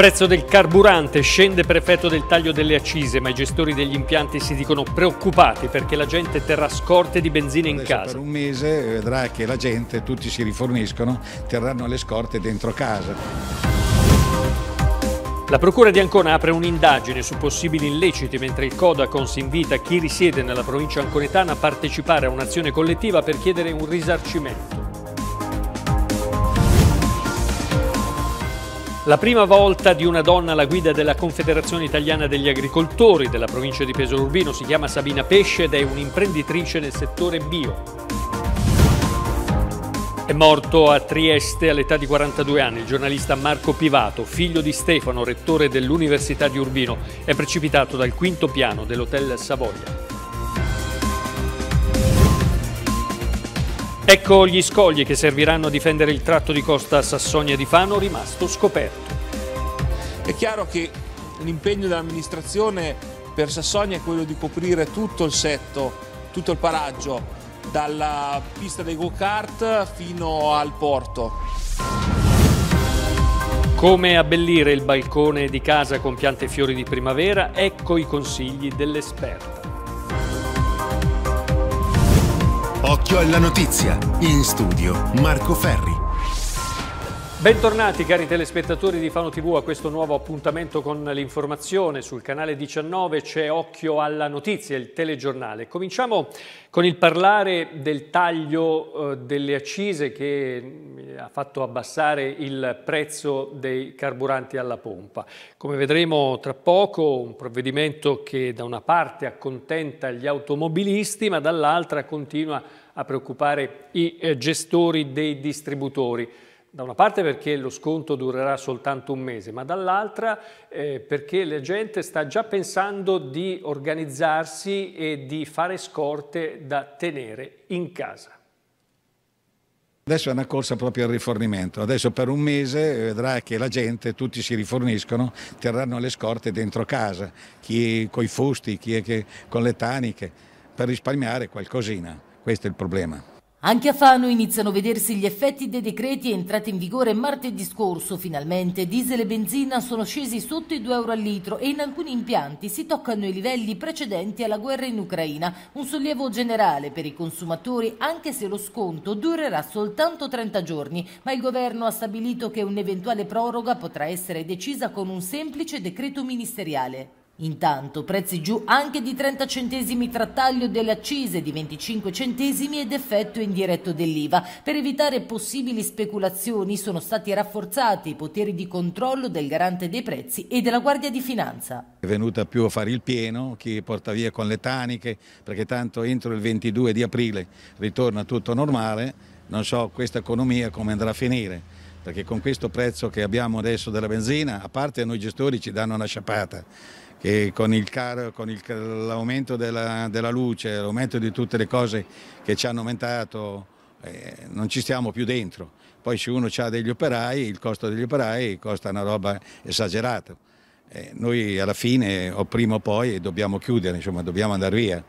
Prezzo del carburante scende per effetto del taglio delle accise, ma i gestori degli impianti si dicono preoccupati perché la gente terrà scorte di benzina in casa. Per un mese eh, vedrà che la gente, tutti si riforniscono, terranno le scorte dentro casa. La Procura di Ancona apre un'indagine su possibili illeciti mentre il Codacons invita chi risiede nella provincia anconetana a partecipare a un'azione collettiva per chiedere un risarcimento. La prima volta di una donna alla guida della Confederazione Italiana degli Agricoltori della provincia di Pesaro Urbino si chiama Sabina Pesce ed è un'imprenditrice nel settore bio. È morto a Trieste all'età di 42 anni il giornalista Marco Pivato, figlio di Stefano, rettore dell'Università di Urbino. È precipitato dal quinto piano dell'Hotel Savoia. Ecco gli scogli che serviranno a difendere il tratto di costa Sassonia di Fano rimasto scoperto. È chiaro che l'impegno dell'amministrazione per Sassonia è quello di coprire tutto il setto, tutto il paraggio, dalla pista dei go-kart fino al porto. Come abbellire il balcone di casa con piante e fiori di primavera? Ecco i consigli dell'esperta. occhio alla notizia. In studio Marco Ferri. Bentornati cari telespettatori di Fano TV a questo nuovo appuntamento con l'informazione. Sul canale 19 c'è Occhio alla notizia, il telegiornale. Cominciamo con il parlare del taglio eh, delle accise che eh, ha fatto abbassare il prezzo dei carburanti alla pompa. Come vedremo tra poco, un provvedimento che da una parte accontenta gli automobilisti ma dall'altra continua a a preoccupare i eh, gestori dei distributori. Da una parte perché lo sconto durerà soltanto un mese, ma dall'altra eh, perché la gente sta già pensando di organizzarsi e di fare scorte da tenere in casa. Adesso è una corsa proprio al rifornimento, adesso per un mese eh, vedrà che la gente, tutti si riforniscono, terranno le scorte dentro casa, chi con i fusti, chi è con le taniche, per risparmiare qualcosina. Questo è il problema. Anche a Fano iniziano a vedersi gli effetti dei decreti entrati in vigore martedì scorso. Finalmente diesel e benzina sono scesi sotto i 2 euro al litro e in alcuni impianti si toccano i livelli precedenti alla guerra in Ucraina. Un sollievo generale per i consumatori anche se lo sconto durerà soltanto 30 giorni, ma il governo ha stabilito che un'eventuale proroga potrà essere decisa con un semplice decreto ministeriale. Intanto prezzi giù anche di 30 centesimi tra taglio delle accise di 25 centesimi ed effetto indiretto dell'IVA. Per evitare possibili speculazioni sono stati rafforzati i poteri di controllo del garante dei prezzi e della Guardia di Finanza. È venuta più a fare il pieno, chi porta via con le taniche, perché tanto entro il 22 di aprile ritorna tutto normale, non so questa economia come andrà a finire perché con questo prezzo che abbiamo adesso della benzina, a parte noi gestori ci danno una sciapata, che con, l'aumento della, della, luce, l'aumento di tutte le cose che ci hanno aumentato, eh, non ci stiamo più dentro. Poi se uno ha degli operai, il costo degli operai costa una roba esagerata. Eh, noi alla fine, o prima o poi, dobbiamo chiudere, insomma, dobbiamo andare via.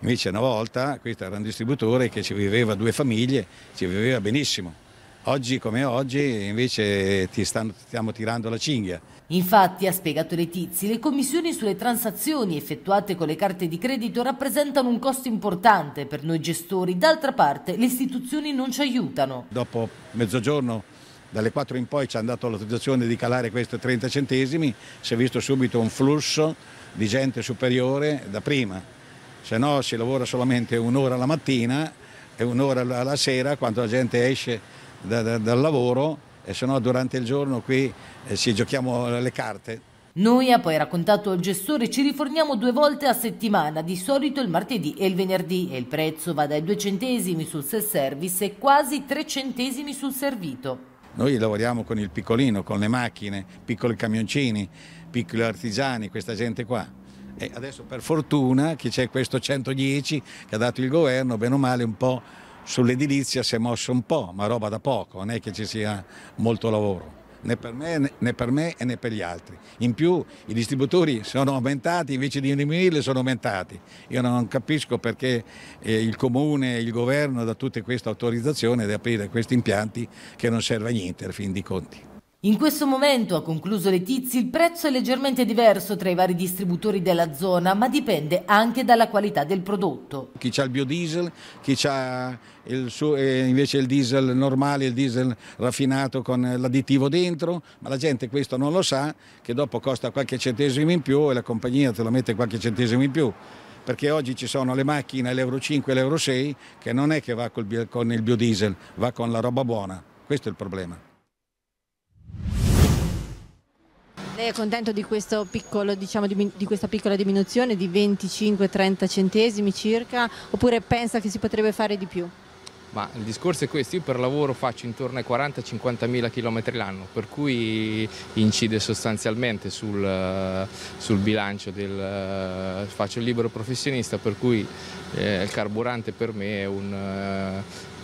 Invece una volta, questo era un distributore che ci viveva due famiglie, ci viveva benissimo. Oggi come oggi invece ti stanno, stiamo tirando la cinghia. Infatti, ha spiegato le le commissioni sulle transazioni effettuate con le carte di credito rappresentano un costo importante per noi gestori. D'altra parte, le istituzioni non ci aiutano. Dopo mezzogiorno dalle 4 in poi ci hanno dato l'autorizzazione di calare questi 30 centesimi, si è visto subito un flusso di gente superiore da prima, se no si lavora solamente un'ora la mattina e un'ora alla sera quando la gente esce da, da, dal lavoro e se no durante il giorno qui eh, ci giochiamo le carte. Noi, ha poi raccontato il gestore, ci riforniamo due volte a settimana, di solito il martedì e il venerdì e il prezzo va dai due centesimi sul self-service e quasi tre centesimi sul servito. Noi lavoriamo con il piccolino, con le macchine, piccoli camioncini, piccoli artigiani, questa gente qua. E adesso per fortuna che c'è questo 110 che ha dato il governo, bene o male un po' sull'edilizia si è mosso un po', ma roba da poco, non è che ci sia molto lavoro. Né per, me, né per me e né per gli altri. In più i distributori sono aumentati, invece di diminuirli sono aumentati. Io non capisco perché eh, il comune e il governo da tutte queste autorizzazioni ad aprire questi impianti che non serve a niente a fin di conti. In questo momento, ha concluso Letizia, il prezzo è leggermente diverso tra i vari distributori della zona, ma dipende anche dalla qualità del prodotto. Chi ha il biodiesel, chi ha il suo, eh, invece il diesel normale, il diesel raffinato con l'additivo dentro, ma la gente questo non lo sa, che dopo costa qualche centesimo in più e la compagnia te lo mette qualche centesimo in più perché oggi ci sono le macchine, l'Euro 5 e l'Euro 6, che non è che va col, con il biodiesel, va con la roba buona. Questo è il problema. Lei è contento di, piccolo, diciamo, di questa piccola diminuzione di 25-30 centesimi circa oppure pensa che si potrebbe fare di più? Ma il discorso è questo, io per lavoro faccio intorno ai 40-50 mila chilometri l'anno, per cui incide sostanzialmente sul, sul bilancio del... faccio il libero professionista, per cui eh, il carburante per me è un,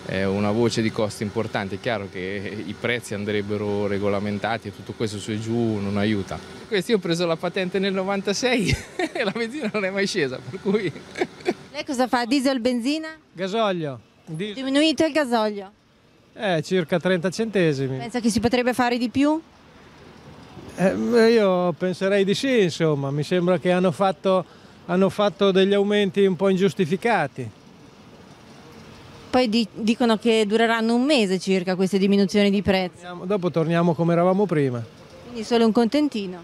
eh, una voce di costo importante, è chiaro che i prezzi andrebbero regolamentati e tutto questo su e giù non aiuta. Questo io ho preso la patente nel 96 e la benzina non è mai scesa, per cui... Lei cosa fa? Diesel, benzina? Gasolio. Diesel. Diminuito il gasolio? Eh, circa 30 centesimi. Pensa che si potrebbe fare di più? Eh, io penserei di sì, insomma, mi sembra che hanno fatto, hanno fatto degli aumenti un po' ingiustificati. Poi di dicono che dureranno un mese circa queste diminuzioni di prezzi. Dopo torniamo come eravamo prima. Quindi solo un contentino?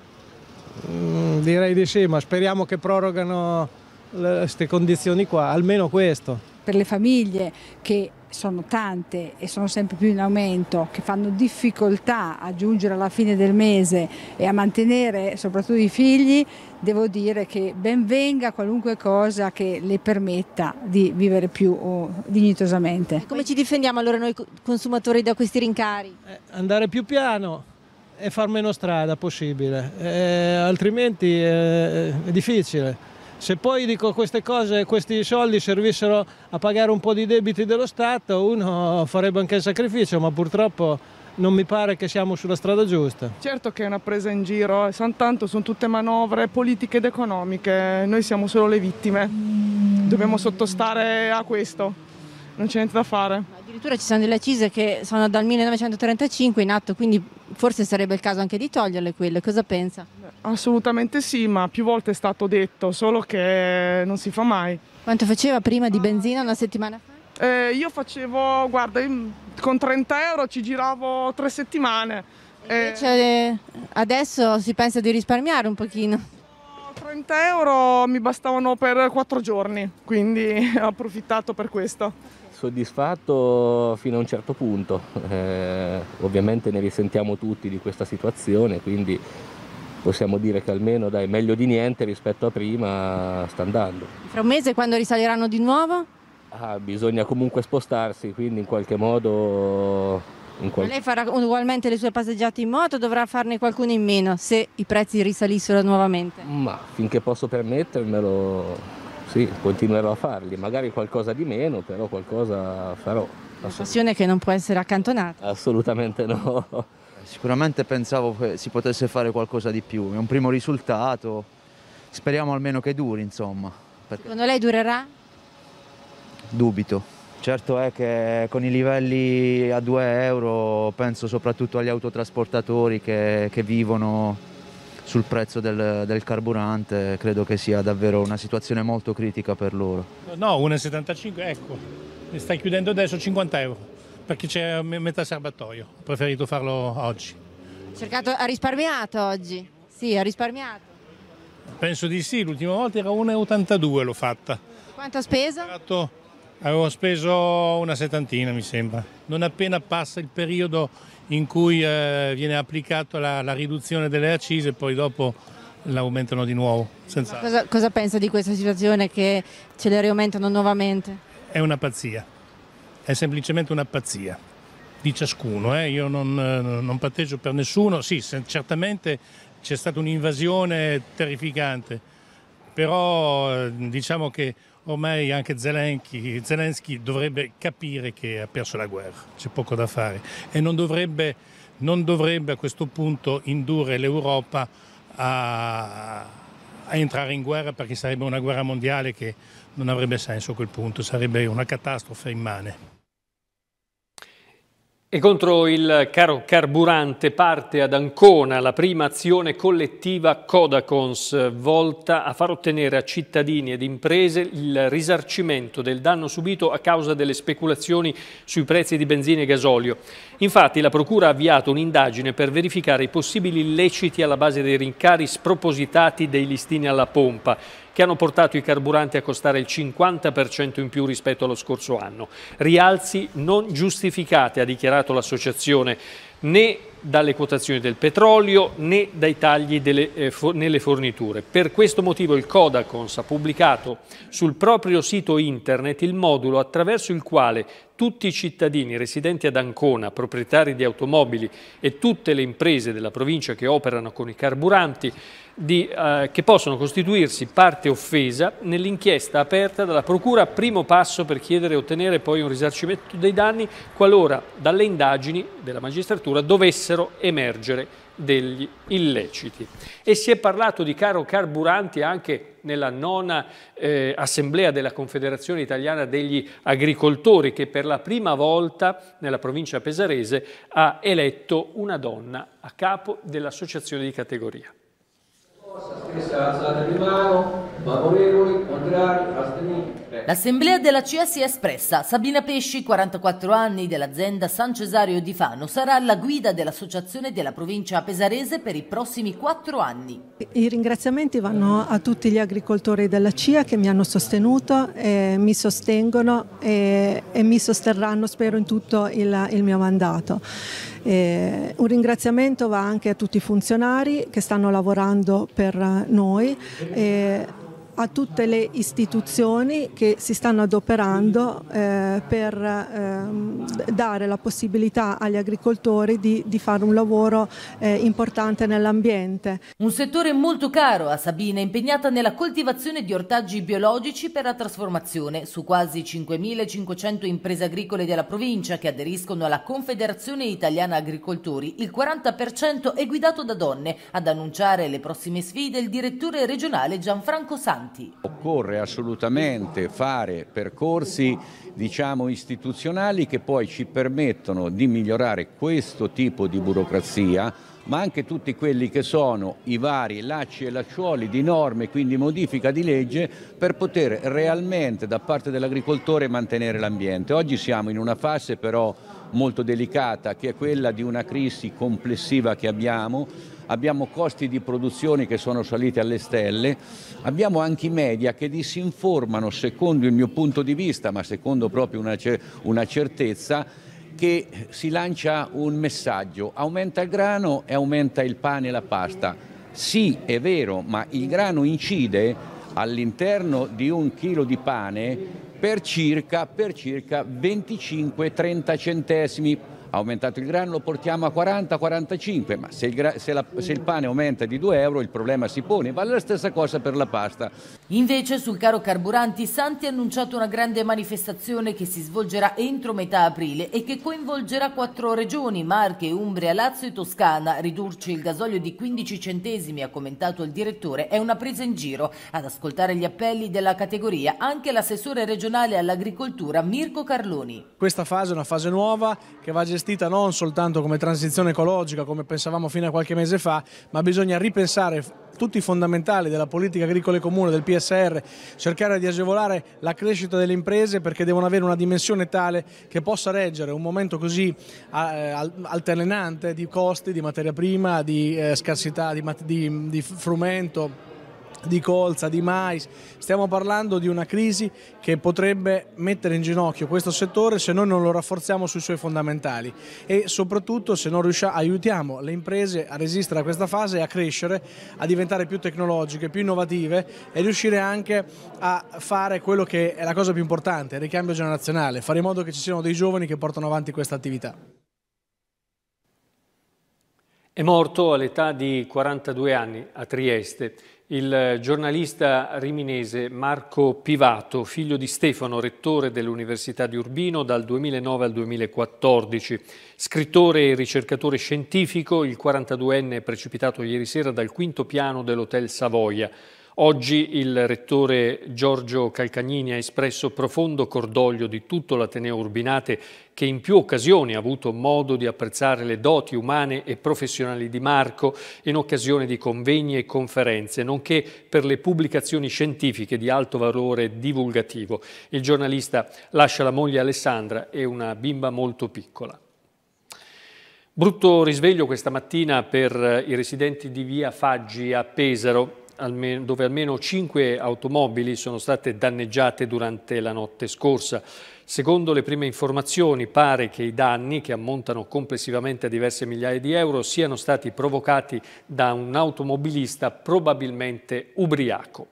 Mm, direi di sì, ma speriamo che prorogano queste condizioni qua, almeno questo. Per le famiglie che sono tante e sono sempre più in aumento, che fanno difficoltà a giungere alla fine del mese e a mantenere soprattutto i figli, devo dire che ben venga qualunque cosa che le permetta di vivere più oh, dignitosamente. Come ci difendiamo allora noi consumatori da questi rincari? Eh, andare più piano e far meno strada possibile, eh, altrimenti eh, è difficile se poi dico queste cose, questi soldi servissero a pagare un po' di debiti dello Stato, uno farebbe anche il sacrificio, ma purtroppo non mi pare che siamo sulla strada giusta. Certo che è una presa in giro, eh. tanto sono tutte manovre politiche ed economiche, noi siamo solo le vittime, dobbiamo sottostare a questo, non c'è niente da fare. Addirittura ci sono delle accise che sono dal 1935 in atto, quindi forse sarebbe il caso anche di toglierle quelle. Cosa pensa? Assolutamente sì, ma più volte è stato detto, solo che non si fa mai. Quanto faceva prima di benzina una settimana fa? Eh, io facevo, guarda, con 30 euro ci giravo tre settimane. Invece eh... adesso si pensa di risparmiare un pochino. 30 euro mi bastavano per quattro giorni, quindi ho approfittato per questo soddisfatto fino a un certo punto, eh, ovviamente ne risentiamo tutti di questa situazione, quindi possiamo dire che almeno dai, meglio di niente rispetto a prima sta andando. Fra un mese quando risaliranno di nuovo? Ah, bisogna comunque spostarsi, quindi in qualche modo... In qualche... Lei farà ugualmente le sue passeggiate in moto, dovrà farne qualcuno in meno se i prezzi risalissero nuovamente? Ma finché posso permettermelo sì, continuerò a farli, magari qualcosa di meno, però qualcosa farò. Una passione che non può essere accantonata? Assolutamente no. Sicuramente pensavo che si potesse fare qualcosa di più, è un primo risultato, speriamo almeno che duri insomma. Perché... Secondo lei durerà? Dubito. Certo è che con i livelli a 2 euro penso soprattutto agli autotrasportatori che, che vivono sul prezzo del, del, carburante credo che sia davvero una situazione molto critica per loro. No, 1,75 ecco, mi stai chiudendo adesso 50 euro perché c'è metà serbatoio, ho preferito farlo oggi. Cercato, ha risparmiato oggi? Sì, ha risparmiato. Penso di sì, l'ultima volta era 1,82 l'ho fatta. Quanto ha speso? Ho Avevo speso una settantina, mi sembra. Non appena passa il periodo in cui eh, viene applicata la, la, riduzione delle accise, poi dopo l'aumentano di nuovo. Cosa, cosa pensa di questa situazione che ce le riaumentano nuovamente? È una pazzia, è semplicemente una pazzia di ciascuno. Eh. Io non, eh, non patteggio per nessuno. Sì, certamente c'è stata un'invasione terrificante, però eh, diciamo che ormai anche Zelensky, Zelensky, dovrebbe capire che ha perso la guerra, c'è poco da fare e non dovrebbe, non dovrebbe a questo punto indurre l'Europa a, a entrare in guerra perché sarebbe una guerra mondiale che non avrebbe senso a quel punto, sarebbe una catastrofe immane. E contro il caro carburante parte ad Ancona la prima azione collettiva Codacons volta a far ottenere a cittadini ed imprese il risarcimento del danno subito a causa delle speculazioni sui prezzi di benzina e gasolio. Infatti la Procura ha avviato un'indagine per verificare i possibili illeciti alla base dei rincari spropositati dei listini alla pompa che hanno portato i carburanti a costare il 50% in più rispetto allo scorso anno. Rialzi non giustificati, ha dichiarato l'associazione, né dalle quotazioni del petrolio né dai tagli delle, eh, for nelle forniture. Per questo motivo il Codacons ha pubblicato sul proprio sito internet il modulo attraverso il quale tutti i cittadini residenti ad Ancona, proprietari di automobili e tutte le imprese della provincia che operano con i carburanti di, eh, che possono costituirsi parte offesa nell'inchiesta aperta dalla Procura primo passo per chiedere e ottenere poi un risarcimento dei danni qualora dalle indagini della magistratura dovessero emergere degli illeciti. E si è parlato di caro carburanti anche nella nona eh, assemblea della Confederazione Italiana degli Agricoltori che per la prima volta nella provincia pesarese ha eletto una donna a capo dell'associazione di categoria. L'assemblea della CIA si è espressa. Sabina Pesci, 44 anni, dell'azienda San Cesario di Fano, sarà la guida dell'associazione della provincia pesarese per i prossimi quattro anni. I ringraziamenti vanno a tutti gli agricoltori della CIA che mi hanno sostenuto, mi sostengono e, e, mi sosterranno, spero, in tutto il, il mio mandato. Eh, un ringraziamento va anche a tutti i funzionari che stanno lavorando per eh, noi. Eh, a tutte le istituzioni che si stanno adoperando eh, per eh, dare la possibilità agli agricoltori di, di fare un lavoro eh, importante nell'ambiente. Un settore molto caro a Sabina, impegnata nella coltivazione di ortaggi biologici per la trasformazione su quasi 5.500 imprese agricole della provincia che aderiscono alla Confederazione Italiana Agricoltori. Il 40% è guidato da donne. Ad annunciare le prossime sfide il direttore regionale Gianfranco Santos avanti. Occorre assolutamente fare percorsi diciamo, istituzionali che poi ci permettono di migliorare questo tipo di burocrazia ma anche tutti quelli che sono i vari lacci e lacciuoli di norme, quindi modifica di legge, per poter realmente da parte dell'agricoltore mantenere l'ambiente. Oggi siamo in una fase però molto delicata che è quella di una crisi complessiva che abbiamo abbiamo costi di produzione che sono saliti alle stelle, abbiamo anche i media che disinformano secondo il mio punto di vista, ma secondo proprio una, una certezza, che si lancia un messaggio, aumenta il grano e aumenta il pane e la pasta. Sì, è vero, ma il grano incide all'interno di un chilo di pane per circa, per circa 25-30 centesimi aumentato il grano, lo portiamo a 40-45, ma se il, se, la, se il, pane aumenta di 2 euro il problema si pone, vale la stessa cosa per la pasta. Invece sul caro carburanti Santi ha annunciato una grande manifestazione che si svolgerà entro metà aprile e che coinvolgerà quattro regioni, Marche, Umbria, Lazio e Toscana. Ridurci il gasolio di 15 centesimi, ha commentato il direttore, è una presa in giro. Ad ascoltare gli appelli della categoria anche l'assessore regionale all'agricoltura Mirko Carloni. Questa fase è una fase nuova che va gestita gestita non soltanto come transizione ecologica, come pensavamo fino a qualche mese fa, ma bisogna ripensare tutti i fondamentali della politica agricola comune, del PSR, cercare di agevolare la crescita delle imprese perché devono avere una dimensione tale che possa reggere un momento così eh, alternante di costi, di materia prima, di eh, scarsità, di, di, di frumento di colza, di mais, stiamo parlando di una crisi che potrebbe mettere in ginocchio questo settore se noi non lo rafforziamo sui suoi fondamentali e soprattutto se non riusciamo, aiutiamo le imprese a resistere a questa fase e a crescere, a diventare più tecnologiche, più innovative e riuscire anche a fare quello che è la cosa più importante, il ricambio generazionale, fare in modo che ci siano dei giovani che portano avanti questa attività. È morto all'età di 42 anni a Trieste il giornalista riminese Marco Pivato, figlio di Stefano, rettore dell'Università di Urbino dal 2009 al 2014, scrittore e ricercatore scientifico, il 42enne è precipitato ieri sera dal quinto piano dell'Hotel Savoia Oggi il rettore Giorgio Calcagnini ha espresso profondo cordoglio di tutto l'Ateneo Urbinate che in più occasioni ha avuto modo di apprezzare le doti umane e professionali di Marco in occasione di convegni e conferenze, nonché per le pubblicazioni scientifiche di alto valore divulgativo. Il giornalista lascia la moglie Alessandra e una bimba molto piccola. Brutto risveglio questa mattina per i residenti di via Faggi a Pesaro almeno, dove almeno 5 automobili sono state danneggiate durante la notte scorsa. Secondo le prime informazioni pare che i danni, che ammontano complessivamente a diverse migliaia di euro, siano stati provocati da un automobilista probabilmente ubriaco.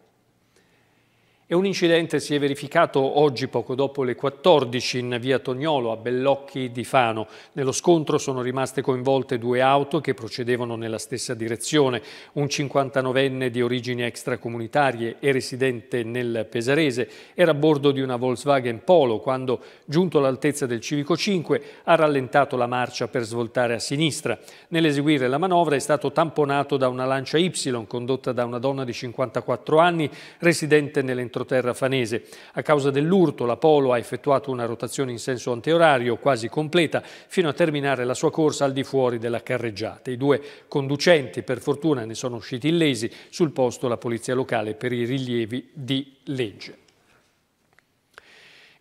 E un incidente si è verificato oggi poco dopo le 14 in via Tognolo a Bellocchi di Fano. Nello scontro sono rimaste coinvolte due auto che procedevano nella stessa direzione. Un 59enne di origini extracomunitarie e residente nel Pesarese era a bordo di una Volkswagen Polo quando, giunto all'altezza del Civico 5, ha rallentato la marcia per svoltare a sinistra. Nell'eseguire la manovra è stato tamponato da una lancia Y condotta da una donna di 54 anni residente nell'entorno Entroterra Fanese. A causa dell'urto la Polo ha effettuato una rotazione in senso antiorario quasi completa fino a terminare la sua corsa al di fuori della carreggiata. I due conducenti per fortuna ne sono usciti illesi, sul posto la polizia locale per i rilievi di legge.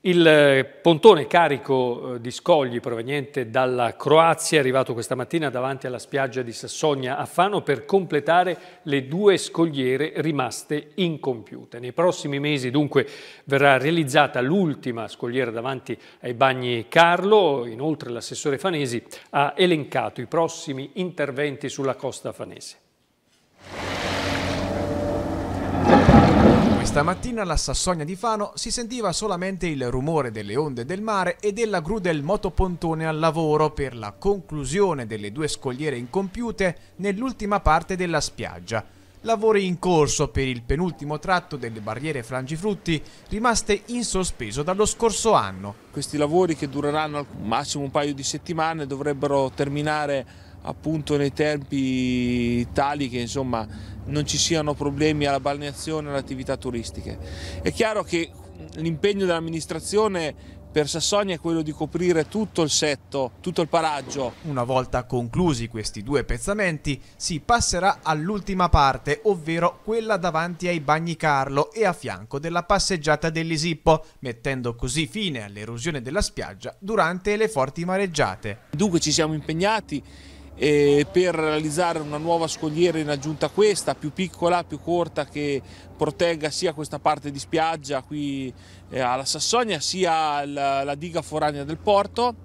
Il eh, pontone carico eh, di scogli proveniente dalla Croazia è arrivato questa mattina davanti alla spiaggia di Sassonia a Fano per completare le due scogliere rimaste incompiute. Nei prossimi mesi dunque verrà realizzata l'ultima scogliera davanti ai bagni Carlo, inoltre l'assessore Fanesi ha elencato i prossimi interventi sulla costa fanese. Questa mattina la Sassonia di Fano si sentiva solamente il rumore delle onde del mare e della gru del motopontone al lavoro per la conclusione delle due scogliere incompiute nell'ultima parte della spiaggia. Lavori in corso per il penultimo tratto delle barriere frangifrutti rimaste in sospeso dallo scorso anno. Questi lavori che dureranno al massimo un paio di settimane dovrebbero terminare appunto nei tempi tali che insomma non ci siano problemi alla balneazione e alle attività turistiche. È chiaro che l'impegno dell'amministrazione per Sassonia è quello di coprire tutto il setto, tutto il paraggio. Una volta conclusi questi due pezzamenti, si passerà all'ultima parte, ovvero quella davanti ai bagni Carlo e a fianco della passeggiata dell'Isippo, mettendo così fine all'erosione della spiaggia durante le forti mareggiate. Dunque ci siamo impegnati eh, per realizzare una nuova scogliera in aggiunta a questa, più piccola, più corta, che protegga sia questa parte di spiaggia qui eh, alla Sassonia, sia la, la diga foranea del porto.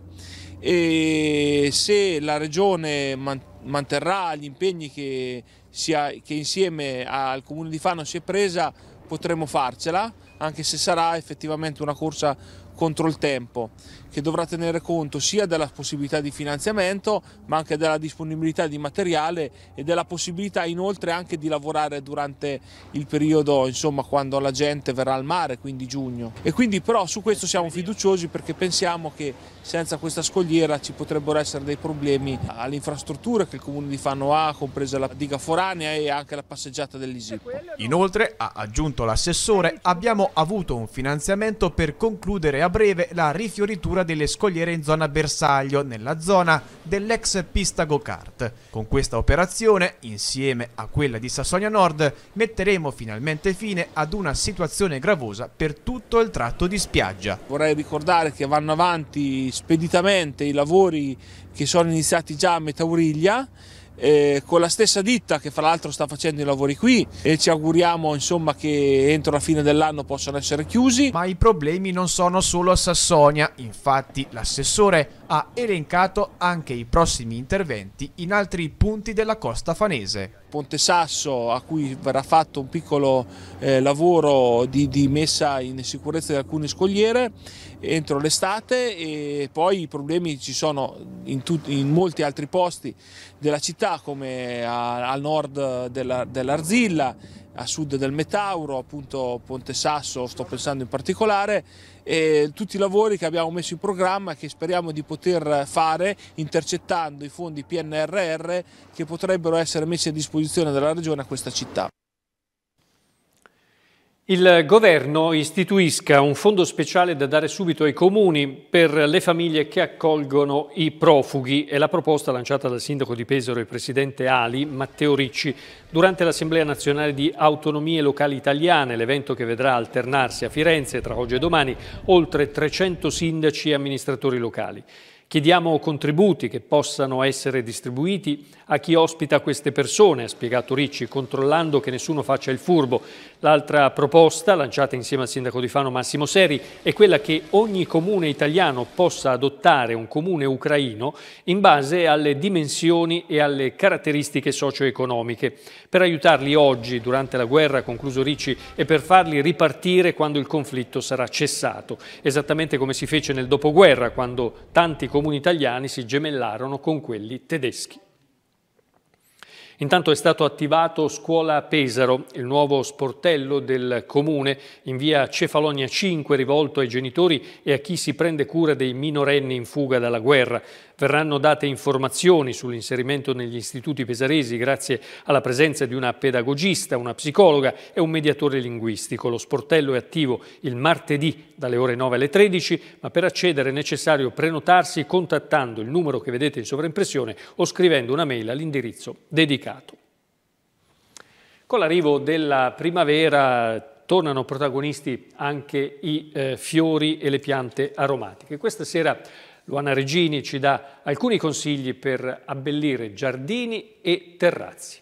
E se la regione mantiene manterrà gli impegni che, sia, che, insieme al comune di Fano si è presa, potremo farcela, anche se sarà effettivamente una corsa contro il tempo che dovrà tenere conto sia della possibilità di finanziamento ma anche della disponibilità di materiale e della possibilità inoltre anche di lavorare durante il periodo insomma quando la gente verrà al mare quindi giugno e quindi però su questo siamo fiduciosi perché pensiamo che senza questa scogliera ci potrebbero essere dei problemi alle infrastrutture che il comune di Fano ha compresa la diga foranea e anche la passeggiata dell'Isip. Inoltre ha aggiunto l'assessore abbiamo avuto un finanziamento per concludere a breve la rifioritura chiusura delle scogliere in zona bersaglio, nella zona dell'ex pista go-kart. Con questa operazione, insieme a quella di Sassonia Nord, metteremo finalmente fine ad una situazione gravosa per tutto il tratto di spiaggia. Vorrei ricordare che vanno avanti speditamente i lavori che sono iniziati già a Metauriglia eh, con la stessa ditta che fra l'altro sta facendo i lavori qui e ci auguriamo insomma che entro la fine dell'anno possano essere chiusi. Ma i problemi non sono solo a Sassonia, infatti l'assessore ha elencato anche i prossimi interventi in altri punti della costa fanese. Ponte Sasso a cui verrà fatto un piccolo eh, lavoro di, di, messa in sicurezza di alcune scogliere entro l'estate e poi i problemi ci sono in, in molti altri posti della città città come a, al nord della, dell'Arzilla, a sud del Metauro, appunto Ponte Sasso sto pensando in particolare, e tutti i lavori che abbiamo messo in programma che speriamo di poter fare intercettando i fondi PNRR che potrebbero essere messi a disposizione della Regione a questa città. Il governo istituisca un fondo speciale da dare subito ai comuni per le famiglie che accolgono i profughi. È la proposta lanciata dal sindaco di Pesaro e presidente Ali, Matteo Ricci, durante l'Assemblea nazionale di autonomie locali italiane, l'evento che vedrà alternarsi a Firenze tra oggi e domani oltre 300 sindaci e amministratori locali. Chiediamo contributi che possano essere distribuiti a chi ospita queste persone, ha spiegato Ricci, controllando che nessuno faccia il furbo. L'altra proposta, lanciata insieme al sindaco di Fano Massimo Seri, è quella che ogni comune italiano possa adottare un comune ucraino in base alle dimensioni e alle caratteristiche socio-economiche. Per aiutarli oggi, durante la guerra, concluso Ricci, e per farli ripartire quando il conflitto sarà cessato. Esattamente come si fece nel dopoguerra, quando tanti comuni comuni italiani si gemellarono con quelli tedeschi. Intanto è stato attivato Scuola Pesaro, il nuovo sportello del comune in via Cefalonia 5 rivolto ai genitori e a chi si prende cura dei minorenni in fuga dalla guerra. Verranno date informazioni sull'inserimento negli istituti pesaresi grazie alla presenza di una pedagogista, una psicologa e un mediatore linguistico. Lo sportello è attivo il martedì dalle ore 9 alle 13, ma per accedere è necessario prenotarsi contattando il numero che vedete in sovraimpressione o scrivendo una mail all'indirizzo dedicato. Con l'arrivo della primavera tornano protagonisti anche i eh, fiori e le piante aromatiche. Questa sera Luana Regini ci dà alcuni consigli per abbellire giardini e terrazzi.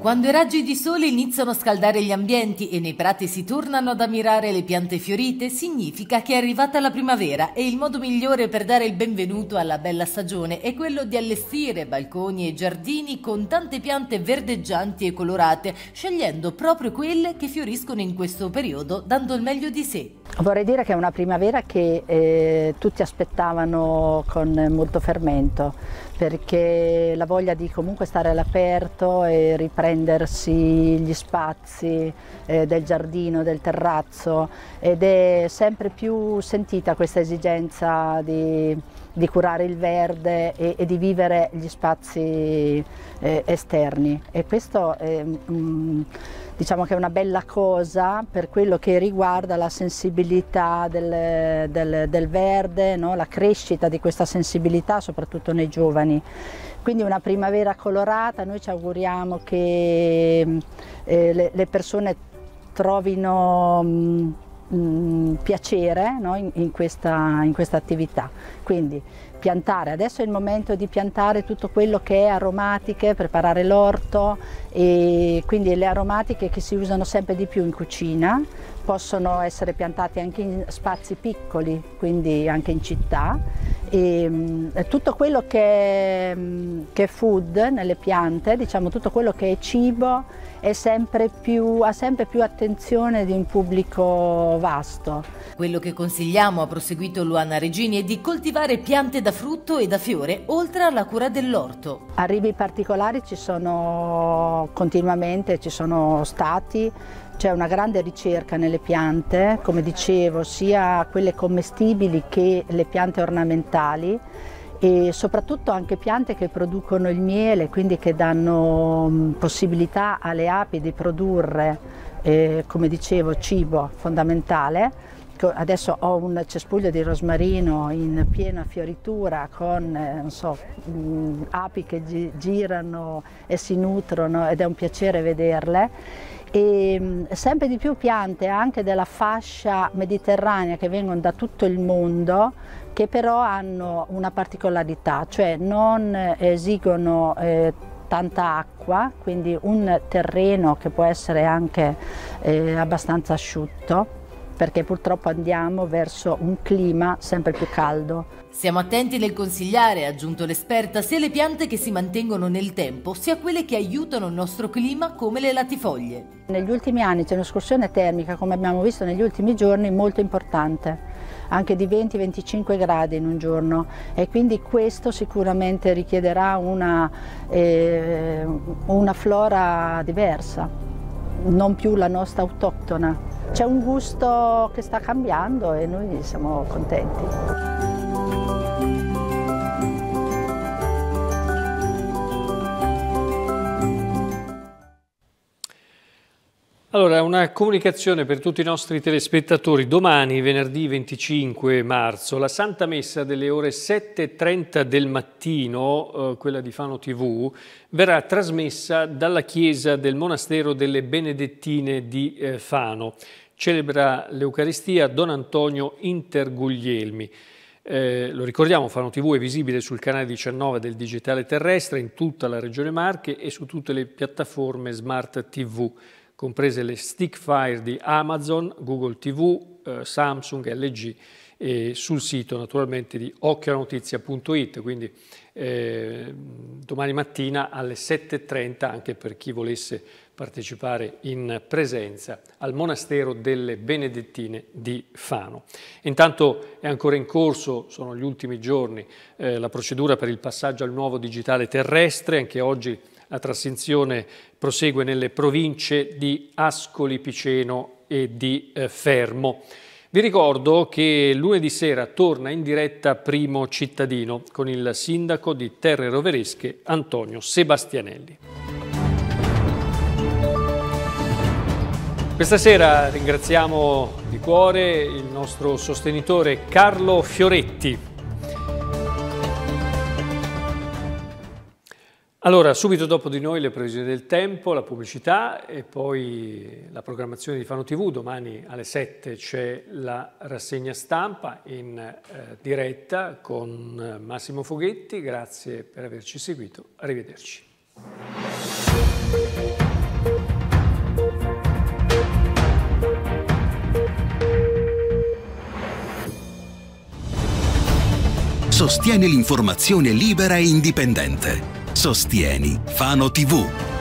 Quando i raggi di sole iniziano a scaldare gli ambienti e nei prati si tornano ad ammirare le piante fiorite, significa che è arrivata la primavera e il modo migliore per dare il benvenuto alla bella stagione è quello di allestire balconi e giardini con tante piante verdeggianti e colorate, scegliendo proprio quelle che fioriscono in questo periodo, dando il meglio di sé. Vorrei dire che è una primavera che eh, tutti aspettavano con molto fermento perché la voglia di comunque stare all'aperto e riprendersi gli spazi eh, del giardino, del terrazzo ed è sempre più sentita questa esigenza di, di curare il verde e, e, di vivere gli spazi eh, esterni e questo è, mm, diciamo che è una bella cosa per quello che riguarda la sensibilità del, del, del verde, no? la crescita di questa sensibilità soprattutto nei giovani. Quindi una primavera colorata, noi ci auguriamo che eh, le, le, persone trovino... Mh, mm, mh, piacere no, in, in, questa, in, questa, attività. Quindi piantare, adesso è il momento di piantare tutto quello che è aromatiche, preparare l'orto e quindi le aromatiche che si usano sempre di più in cucina possono essere piantati anche in spazi piccoli, quindi anche in città. E, mm, tutto quello che, mm, che, è food nelle piante, diciamo tutto quello che è cibo, è sempre più, ha sempre più attenzione di un pubblico vasto. Quello che consigliamo, ha proseguito Luana Regini, è di coltivare piante da frutto e da fiore, oltre alla cura dell'orto. Arrivi particolari ci sono continuamente, ci sono stati, c'è una grande ricerca nelle piante, come dicevo, sia quelle commestibili che le piante ornamentali e soprattutto anche piante che producono il miele, quindi che danno mm, possibilità alle api di produrre, eh, come dicevo, cibo fondamentale. Adesso ho un cespuglio di rosmarino in piena fioritura con eh, so, mm, api che girano e si nutrono ed è un piacere vederle e mm, sempre di più piante anche della fascia mediterranea che vengono da tutto il mondo che però hanno una particolarità, cioè non esigono eh, tanta acqua, quindi un terreno che può essere anche eh, abbastanza asciutto perché purtroppo andiamo verso un clima sempre più caldo siamo attenti nel consigliare, ha aggiunto l'esperta, sia le piante che si mantengono nel tempo, sia quelle che aiutano il nostro clima come le latifoglie. Negli ultimi anni c'è un'escursione termica, come abbiamo visto negli ultimi giorni, molto importante anche di 20-25 gradi in un giorno e quindi questo sicuramente richiederà una, eh, una flora diversa, non più la nostra autoctona. C'è un gusto che sta cambiando e noi siamo contenti. Allora, una comunicazione per tutti i nostri telespettatori. Domani, venerdì 25 marzo, la Santa Messa delle ore 7.30 del mattino, eh, quella di Fano TV, verrà trasmessa dalla chiesa del Monastero delle Benedettine di eh, Fano. Celebra l'Eucaristia Don Antonio Interguglielmi. Eh, lo ricordiamo, Fano TV è visibile sul canale 19 del Digitale Terrestre, in tutta la Regione Marche e su tutte le piattaforme Smart TV comprese le fire di Amazon, Google TV, eh, Samsung, LG e sul sito naturalmente di occhionotizia.it, quindi eh, domani mattina alle 7.30 anche per chi volesse partecipare in presenza al Monastero delle Benedettine di Fano. Intanto è ancora in corso, sono gli ultimi giorni, eh, la procedura per il passaggio al nuovo digitale terrestre, anche oggi la transizione prosegue nelle province di Ascoli Piceno e di eh, Fermo. Vi ricordo che lunedì sera torna in diretta Primo Cittadino con il sindaco di Terre Roveresche Antonio Sebastianelli. Questa sera ringraziamo di cuore il nostro sostenitore Carlo Fioretti Allora, subito dopo di noi le previsioni del tempo, la pubblicità e poi la programmazione di Fano TV. Domani alle 7 c'è la rassegna stampa in eh, diretta con eh, Massimo Foghetti. Grazie per averci seguito. Arrivederci. sostiene l'informazione libera e indipendente. Sostieni Fano TV.